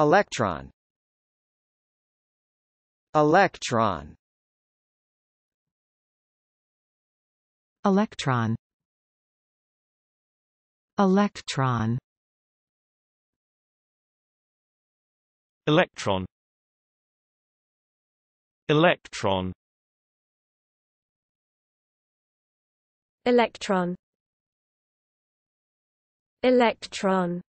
Electron Electron Electron Electron Electron Electron Electron Electron